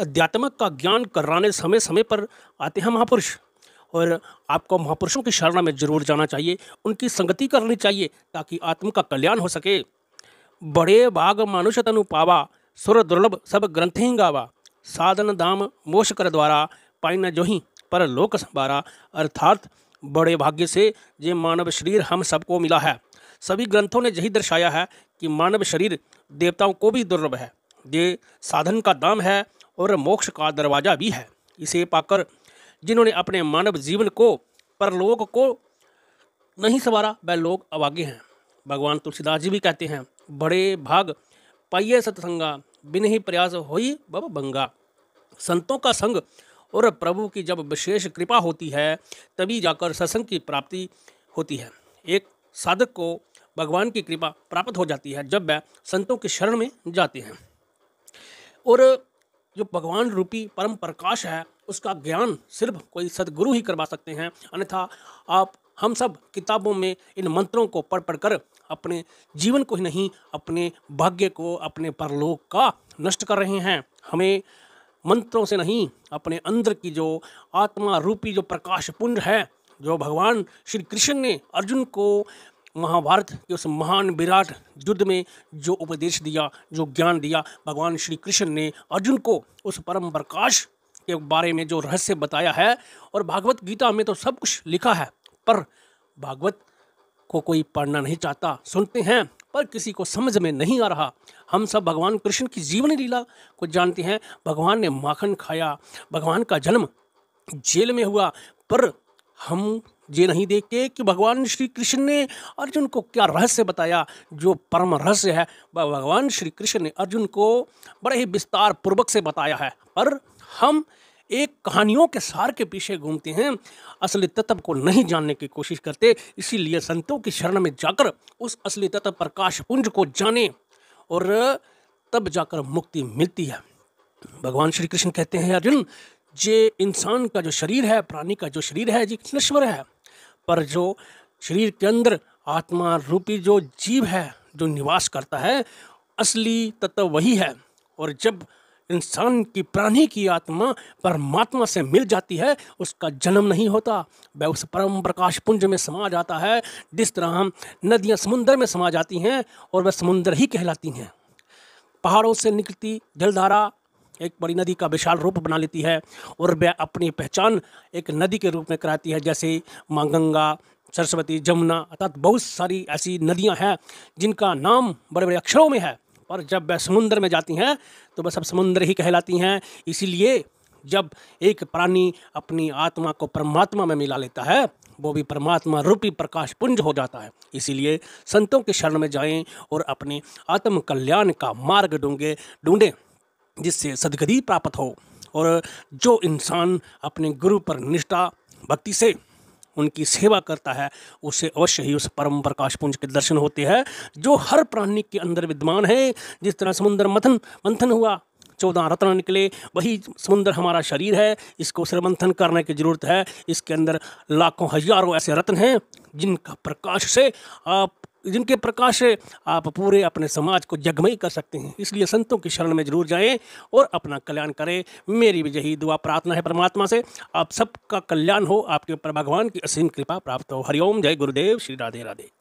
अध्यात्म का ज्ञान कराने समय समय पर आते हैं महापुरुष और आपको महापुरुषों की शरण में जरूर जाना चाहिए उनकी संगति करनी चाहिए ताकि आत्म का कल्याण हो सके बड़े भाग मानुष तनु पावा सुर दुर्लभ सब ही गावा साधन दाम मोश कर द्वारा पाइन जोही पर लोक संभारा अर्थात बड़े भाग्य से ये मानव शरीर हम सबको मिला है सभी ग्रंथों ने यही दर्शाया है कि मानव शरीर देवताओं को भी दुर्लभ है ये साधन का दाम है और मोक्ष का दरवाज़ा भी है इसे पाकर जिन्होंने अपने मानव जीवन को परलोक को नहीं संवारा वह लोग अभागे हैं भगवान तुलसीदास जी भी कहते हैं बड़े भाग पाइये सत्संगा बिन ही प्रयास होई बब बंगा संतों का संग और प्रभु की जब विशेष कृपा होती है तभी जाकर सत्संग की प्राप्ति होती है एक साधक को भगवान की कृपा प्राप्त हो जाती है जब वह संतों की शरण में जाते हैं और जो भगवान रूपी परम प्रकाश है उसका ज्ञान सिर्फ कोई सदगुरु ही करवा सकते हैं अन्यथा आप हम सब किताबों में इन मंत्रों को पढ़ पढ़ कर अपने जीवन को ही नहीं अपने भाग्य को अपने परलोक का नष्ट कर रहे हैं हमें मंत्रों से नहीं अपने अंदर की जो आत्मा रूपी जो प्रकाश पुंज है जो भगवान श्री कृष्ण ने अर्जुन को महाभारत के उस महान विराट युद्ध में जो उपदेश दिया जो ज्ञान दिया भगवान श्री कृष्ण ने अर्जुन को उस परम प्रकाश के बारे में जो रहस्य बताया है और भागवत गीता में तो सब कुछ लिखा है पर भागवत को कोई पढ़ना नहीं चाहता सुनते हैं पर किसी को समझ में नहीं आ रहा हम सब भगवान कृष्ण की जीवन लीला को जानते हैं भगवान ने माखन खाया भगवान का जन्म जेल में हुआ पर हम ये नहीं देखते कि भगवान श्री कृष्ण ने अर्जुन को क्या रहस्य बताया जो परम रहस्य है वह भगवान श्री कृष्ण ने अर्जुन को बड़े ही विस्तार पूर्वक से बताया है पर हम एक कहानियों के सार के पीछे घूमते हैं असली तत्व को नहीं जानने की कोशिश करते इसीलिए संतों की शरण में जाकर उस असली तत्व प्रकाश पुंज को जाने और तब जाकर मुक्ति मिलती है भगवान श्री कृष्ण कहते हैं अर्जुन ये इंसान का जो शरीर है प्राणी का जो शरीर है ये नश्वर है पर जो शरीर के अंदर आत्मा रूपी जो जीव है जो निवास करता है असली तत्व वही है और जब इंसान की प्राणी की आत्मा परमात्मा से मिल जाती है उसका जन्म नहीं होता वह उस परम प्रकाश पुंज में समा जाता है जिस तरह हम नदियाँ समुंदर में समा जाती हैं और वह समुंदर ही कहलाती हैं पहाड़ों से निकलती जलधारा एक बड़ी नदी का विशाल रूप बना लेती है और वह अपनी पहचान एक नदी के रूप में कराती है जैसे माँ गंगा सरस्वती जमुना अर्थात बहुत सारी ऐसी नदियाँ हैं जिनका नाम बड़े बड़े अक्षरों में है और जब वह समुद्र में जाती हैं तो वह सब समुद्र ही कहलाती हैं इसीलिए जब एक प्राणी अपनी आत्मा को परमात्मा में मिला लेता है वो भी परमात्मा रूपी प्रकाश पुंज हो जाता है इसीलिए संतों के शरण में जाएं और अपने आत्म कल्याण का मार्ग ढूंढे ढूंढें जिससे सदगति प्राप्त हो और जो इंसान अपने गुरु पर निष्ठा भक्ति से उनकी सेवा करता है उसे अवश्य ही उस परम प्रकाश पुंज के दर्शन होते हैं जो हर प्राणी के अंदर विद्यमान है जिस तरह समुद्र मंथन मंथन हुआ चौदह रत्न निकले वही समुद्र हमारा शरीर है इसको सिर मंथन करने की ज़रूरत है इसके अंदर लाखों हजारों ऐसे रत्न हैं जिनका प्रकाश से आप जिनके प्रकाश से आप पूरे अपने समाज को जगमयी कर सकते हैं इसलिए संतों की शरण में जरूर जाएं और अपना कल्याण करें मेरी भी यही दुआ प्रार्थना है परमात्मा से आप सबका कल्याण हो आपके ऊपर भगवान की असीम कृपा प्राप्त हो हरिओम जय गुरुदेव श्री राधे राधे